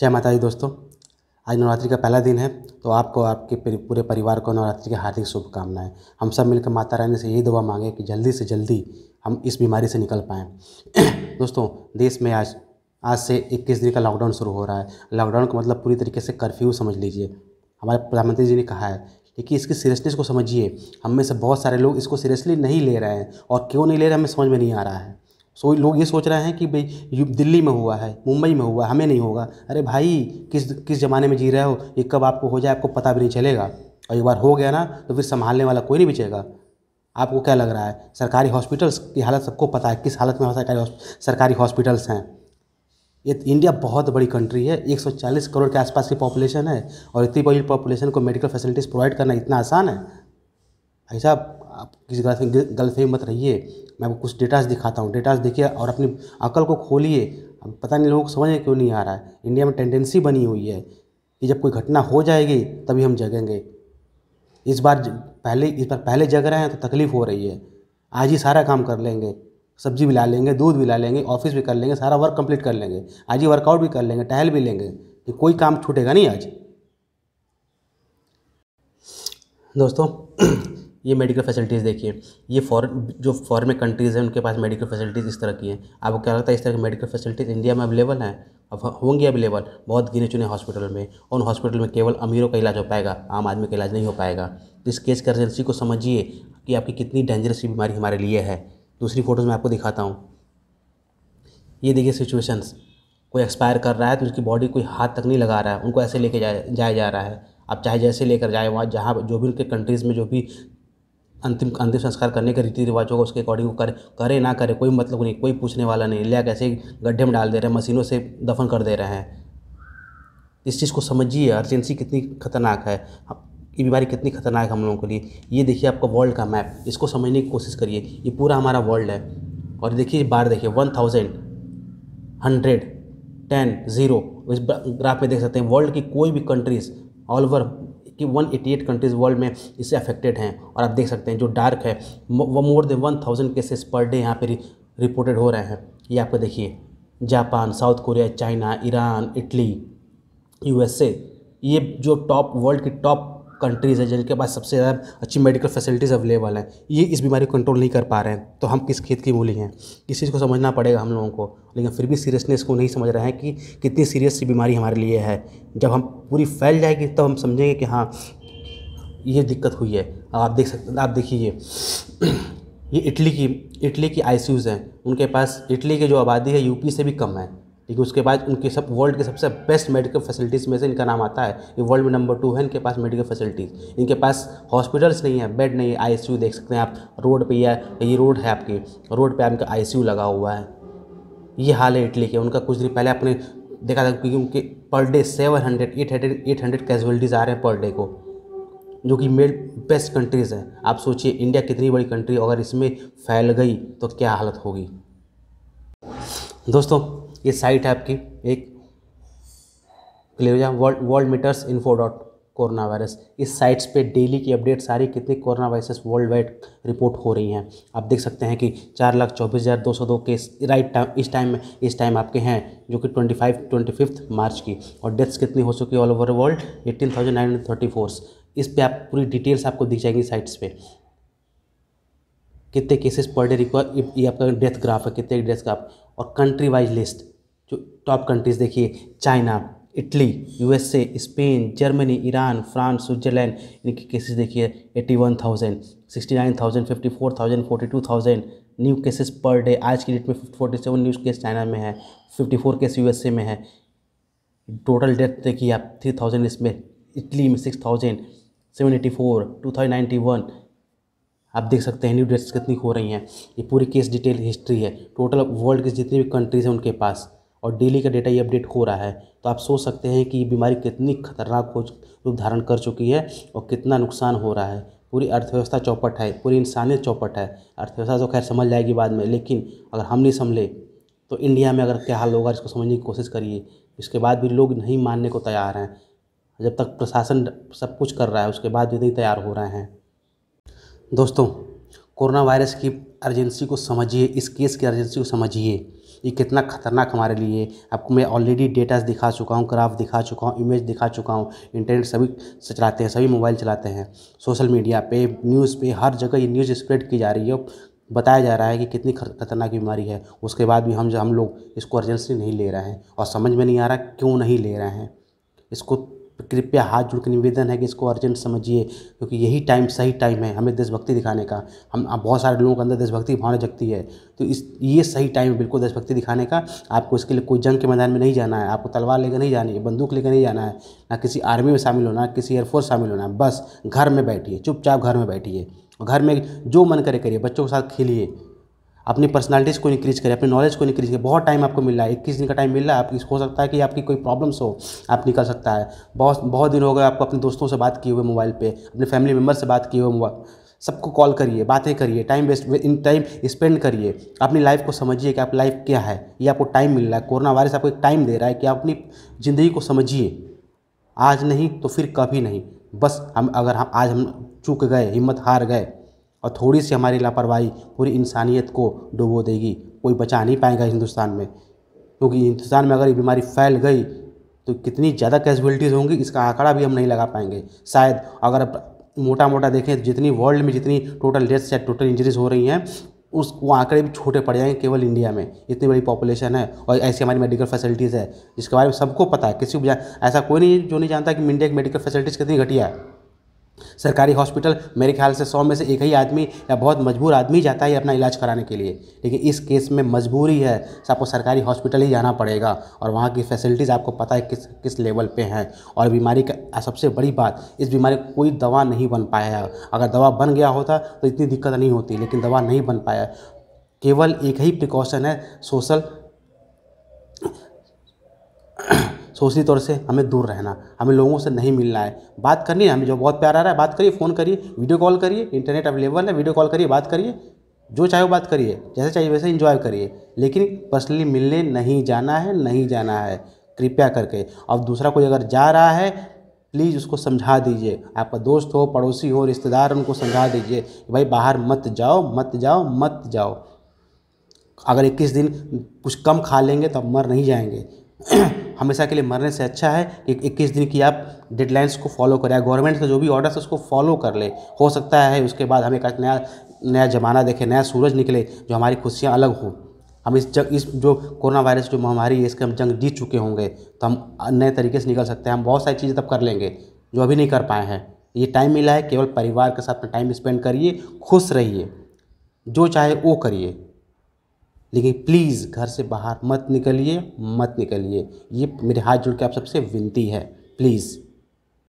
जय माता दी दोस्तों आज नवरात्रि का पहला दिन है तो आपको आपके पूरे परिवार को नवरात्रि की हार्दिक शुभकामनाएं हम सब मिलकर माता रानी से यही दुआ मांगे कि जल्दी से जल्दी हम इस बीमारी से निकल पाएँ दोस्तों देश में आज आज से 21 दिन का लॉकडाउन शुरू हो रहा है लॉकडाउन का मतलब पूरी तरीके से कर्फ्यू समझ लीजिए हमारे प्रधानमंत्री जी ने कहा है लेकिन इसकी सीरियसनेस को समझिए हम में से बहुत सारे लोग इसको सीरियसली नहीं ले रहे हैं और क्यों नहीं ले रहे हमें समझ में नहीं आ रहा है सो लोग ये सोच रहे हैं कि भाई दिल्ली में हुआ है मुंबई में हुआ है हमें नहीं होगा अरे भाई किस किस ज़माने में जी रहे हो ये कब आपको हो जाए आपको पता भी नहीं चलेगा और एक बार हो गया ना तो फिर संभालने वाला कोई नहीं बचेगा आपको क्या लग रहा है सरकारी हॉस्पिटल्स की हालत सबको पता है किस हालत में सरकारी सरकारी हॉस्पिटल्स हैं ये इंडिया बहुत बड़ी कंट्री है 140 करोड़ के आसपास की पॉपुलेशन है और इतनी बड़ी पॉपुलेशन को मेडिकल फैसिलिटीज़ प्रोवाइड करना इतना आसान है भाई साहब आप किसी गलत गलत मत रहिए मैं आपको कुछ डेटास दिखाता हूँ डेटास देखिए और अपनी अकल को खोलिए अब पता नहीं लोगों को समझ में क्यों नहीं आ रहा है इंडिया में टेंडेंसी बनी हुई है कि जब कोई घटना हो जाएगी तभी हम जगेंगे इस बार पहले इस बार पहले जग रहे हैं तो तकलीफ़ हो रही है आज ही सारा काम कर लेंगे सब्जी भी ला लेंगे दूध भी ला लेंगे ऑफिस भी कर लेंगे सारा वर्क कंप्लीट कर लेंगे आज ही वर्कआउट भी कर लेंगे टहल भी लेंगे कि कोई काम छूटेगा नहीं आज दोस्तों ये मेडिकल फैसिलिटीज़ देखिए ये फॉर जो फॉरन में कंट्रीज़ हैं उनके पास मेडिकल फैसिलिटीज़ इस तरह की हैं आपको क्या लगता है इस तरह की मेडिकल फैसिलिटीज़ इंडिया में अवेलेबल हैं अब होंगी अवेलेबल बहुत गिने चुने हॉस्पिटल में और उन हॉस्पिटल में केवल अमीरों का इलाज हो पाएगा आम आदमी का इलाज नहीं हो पाएगा तो इस केस कर्जेंसी को समझिए कि आपकी कितनी डेंजरस बीमारी हमारे लिए है दूसरी फ़ोटोज़ मैं आपको दिखाता हूँ ये देखिए सिचुएशंस कोई एक्सपायर कर रहा है तो उसकी बॉडी कोई हाथ तक नहीं लगा रहा है उनको ऐसे लेके जाया जाया जा रहा है आप चाहे जैसे लेकर जाए वहाँ जहाँ जो भी उनके कंट्रीज़ में जो भी अंतिम अंतिम संस्कार करने के रीति रिवाजों को उसके अकॉर्डिंग करें करे ना करे कोई मतलब नहीं कोई पूछने वाला नहीं लिया कैसे गड्ढे में डाल दे रहे हैं मशीनों से दफन कर दे रहे हैं इस चीज़ को समझिए अर्जेंसी कितनी खतरनाक है ये बीमारी कितनी खतरनाक है हम लोगों के लिए ये देखिए आपका वर्ल्ड का मैप इसको समझने की कोशिश करिए ये पूरा हमारा वर्ल्ड है और देखिए बार देखिए one thousand hundred ten zero इस ग्राफ में देख सकते हैं वर्ल्ड की कोई भी कंट्रीज़ ऑल ओवर कि 188 कंट्रीज़ वर्ल्ड में इससे अफेक्टेड हैं और आप देख सकते हैं जो डार्क है वो more than one thousand cases per day यहाँ पर रिपोर्टेड हो रहे हैं ये आपको देखिए Japan South Korea China Iran Italy USA ये जो टॉप वर्ल्ड की टॉप कंट्रीज़ हैं जिनके पास सबसे ज़्यादा अच्छी मेडिकल फैसिलिटीज़ अवेलेबल हैं ये इस बीमारी को कंट्रोल नहीं कर पा रहे हैं तो हम किस खेत की मूली हैं इस चीज़ को समझना पड़ेगा हम लोगों को लेकिन फिर भी सीरियसनेस को नहीं समझ रहे हैं कि कितनी सीरियस सी बीमारी हमारे लिए है जब हम पूरी फैल जाएगी तब तो हम समझेंगे कि हाँ ये दिक्कत हुई है आप देख सकते आप देखिए ये इटली की इटली की आई हैं उनके पास इटली की जो आबादी है यूपी से भी कम है ठीक है उसके बाद उनके सब वर्ल्ड के सबसे बेस्ट मेडिकल फैसिलिटीज़ में से इनका नाम आता है ये वर्ल्ड में नंबर टू है इनके पास मेडिकल फैसिलिटीज़ इनके पास हॉस्पिटल्स नहीं है बेड नहीं है आईसीयू देख सकते हैं आप रोड पे या ये रोड है आपकी रोड पे आपका आईसीयू लगा हुआ है ये हाल है इटली के उनका कुछ दिन पहले आपने देखा था क्योंकि उनके per day seven hundred eight hundred eight hundred casualties आ रहे हैं पर डे को जो कि मेड बेस्ट कंट्रीज़ हैं आप सोचिए इंडिया कितनी बड़ी कंट्री अगर इसमें फैल गई तो क्या हालत होगी दोस्तों ये साइट है आपकी एक क्लियर हो जाए world worldometers info dot corona virus इस साइट्स पे डेली की अपडेट सारी कितनी corona viruses world wide report हो रही हैं आप देख सकते हैं कि चार लाख चौबीस हज़ार दो सौ दो केस राइट टाइम इस टाइम में इस टाइम आपके हैं जो कि twenty five twenty fifth March की और डेथ्स कितनी हो चुकी है all over world eighteen thousand nine hundred thirty fours इस पर आप पूरी डिटेल्स आपको दिख जाएंगी साइट्स पर कितने केसेस पर डे रिक्वायर ये आपका डेथ ग्राफ है कितने डेथ ग्राफ और country wise list top countries देखिए China Italy USA Spain Germany Iran France Switzerland इनके केसेस देखिए eighty one thousand sixty nine thousand fifty four thousand forty two thousand new cases per day आज की date में forty seven new case China में है fifty four case USA में है total death देखिए आप थ्री थाउजेंड इसमें इटली में six thousand seven eighty four two thousand ninety one आप देख सकते हैं न्यू डेट्स कितनी हो रही हैं ये पूरी केस डिटेल हिस्ट्री है टोटल वर्ल्ड के जितनी भी कंट्रीज़ हैं उनके पास और डेली का डेटा ये अपडेट हो रहा है तो आप सोच सकते हैं कि ये बीमारी कितनी खतरनाक हो रूप धारण कर चुकी है और कितना नुकसान हो रहा है पूरी अर्थव्यवस्था चौपट है पूरी इंसानियत चौपट है अर्थव्यवस्था तो खैर समझ जाएगी बाद में लेकिन अगर हम नहीं समझे तो इंडिया में अगर क्या हाल होगा इसको समझने की कोशिश करिए इसके बाद भी लोग नहीं मानने को तैयार हैं जब तक प्रशासन सब कुछ कर रहा है उसके बाद भी नहीं तैयार हो रहे हैं दोस्तों कोरोना वायरस की अर्जेंसी को समझिए इस केस की अर्जेंसी को समझिए ये कितना खतरनाक हमारे लिए आपको मैं ऑलरेडी डेटा दिखा चुका हूँ ग्राफ दिखा चुका हूँ इमेज दिखा चुका हूँ इंटरनेट सभी चलाते हैं सभी मोबाइल चलाते हैं सोशल मीडिया पे न्यूज़ पे हर जगह ये न्यूज़ स्प्रेड की जा रही है बताया जा रहा है कि कितनी खतरनाक बीमारी है उसके बाद भी हम जो हम लोग इसको अर्जेंसी नहीं ले रहे हैं और समझ में नहीं आ रहा क्यों नहीं ले रहे हैं इसको कृपया हाथ जोड़ के निवेदन है कि इसको अर्जेंट समझिए क्योंकि यही टाइम सही टाइम है हमें देशभक्ति दिखाने का हम बहुत सारे लोगों के अंदर देशभक्ति भावना जगती है तो इस ये सही टाइम है बिल्कुल देशभक्ति दिखाने का आपको इसके लिए कोई जंग के मैदान में नहीं जाना है आपको तलवार लेकर नहीं जानी है बंदूक लेकर नहीं जाना है ना किसी आर्मी में शामिल होना किसी एयरफोर्स शामिल होना है बस घर में बैठिए चुपचाप घर में बैठिए घर में जो मन करे करिए बच्चों के साथ खेलिए अपनी पर्सनालिटीज़ को इंक्रीज करें अपने नॉलेज को इंक्रीज करें बहुत टाइम आपको मिल रहा है इक्कीस दिन का टाइम मिल रहा है आपकी हो सकता है कि आपकी कोई प्रॉब्लम्स हो आप निकल सकता है बहुत बहुत दिन हो गए आपको अपने दोस्तों से बात किए हुए मोबाइल पर अपने फैमिली मेम्बर से बात किए हुए मोबाइल सबको कॉल करिए बातें करिए टाइम वेस्ट इन टाइम स्पेंड करिए अपनी लाइफ को समझिए कि आप लाइफ क्या है ये आपको टाइम मिल रहा है कोरोना वायरस आपको एक टाइम दे रहा है कि आप अपनी ज़िंदगी को समझिए आज नहीं तो फिर कभी नहीं बस हम अगर हम आज हम चूक गए हिम्मत हार गए और थोड़ी सी हमारी लापरवाही पूरी इंसानियत को डुबो देगी कोई बचा नहीं पाएगा हिंदुस्तान में क्योंकि हिंदुस्तान में अगर ये बीमारी फैल गई तो कितनी ज़्यादा कैजुअलिटीज़ होंगी इसका आंकड़ा भी हम नहीं लगा पाएंगे शायद अगर मोटा मोटा देखें जितनी वर्ल्ड में जितनी टोटल डेथ्स या टोटल इंजरीज हो रही हैं उस वो आंकड़े भी छोटे पड़ जाएंगे केवल इंडिया में इतनी बड़ी पॉपुलेशन है और ऐसी हमारी मेडिकल फैसिलिटीज़ है जिसके बारे में सबको पता है किसी को ऐसा कोई नहीं जो नहीं जानता कि इंडिया की मेडिकल फैसिलिटीज़ कितनी घटिया है सरकारी हॉस्पिटल मेरे ख्याल से सौ में से एक ही आदमी या बहुत मजबूर आदमी जाता है अपना इलाज कराने के लिए लेकिन इस केस में मजबूरी है तो आपको सरकारी हॉस्पिटल ही जाना पड़ेगा और वहाँ की फैसिलिटीज़ आपको पता है किस किस लेवल पे हैं और बीमारी का सबसे बड़ी बात इस बीमारी कोई दवा नहीं बन पाया है अगर दवा बन गया होता तो इतनी दिक्कत नहीं होती लेकिन दवा नहीं बन पाया केवल एक ही प्रिकॉशन है सोशल सोशली तौर से हमें दूर रहना हमें लोगों से नहीं मिलना है बात करनी है हमें जो बहुत प्यार आ रहा है बात करिए फ़ोन करिए वीडियो कॉल करिए इंटरनेट अवेलेबल है वीडियो कॉल करिए बात करिए जो चाहे वो बात करिए जैसे चाहिए वैसे इंजॉय करिए लेकिन पर्सनली मिलने नहीं जाना है नहीं जाना है कृपया करके अब दूसरा कोई अगर जा रहा है प्लीज़ उसको समझा दीजिए आपका दोस्त हो पड़ोसी हो रिश्तेदार उनको समझा दीजिए भाई बाहर मत जाओ मत जाओ मत जाओ अगर इक्कीस दिन कुछ कम खा लेंगे तो मर नहीं जाएंगे हमेशा के लिए मरने से अच्छा है कि इक्कीस दिन की आप डेडलाइंस को फॉलो करें गवर्नमेंट का जो भी ऑर्डर है उसको फॉलो कर ले हो सकता है उसके बाद हमें एक नया नया ज़माना देखें नया सूरज निकले जो हमारी खुशियाँ अलग हों हम इस जंग इस जो कोरोना वायरस जो महामारी है इसके हम जंग जीत चुके होंगे तो हम नए तरीके से निकल सकते हैं हम बहुत सारी चीज़ें तब कर लेंगे जो अभी नहीं कर पाए हैं ये टाइम मिला है केवल परिवार के साथ में टाइम स्पेंड करिए खुश रहिए जो चाहे वो करिए लेकिन प्लीज़ घर से बाहर मत निकलिए मत निकलिए ये मेरे हाथ जोड़ के आप सबसे विनती है प्लीज़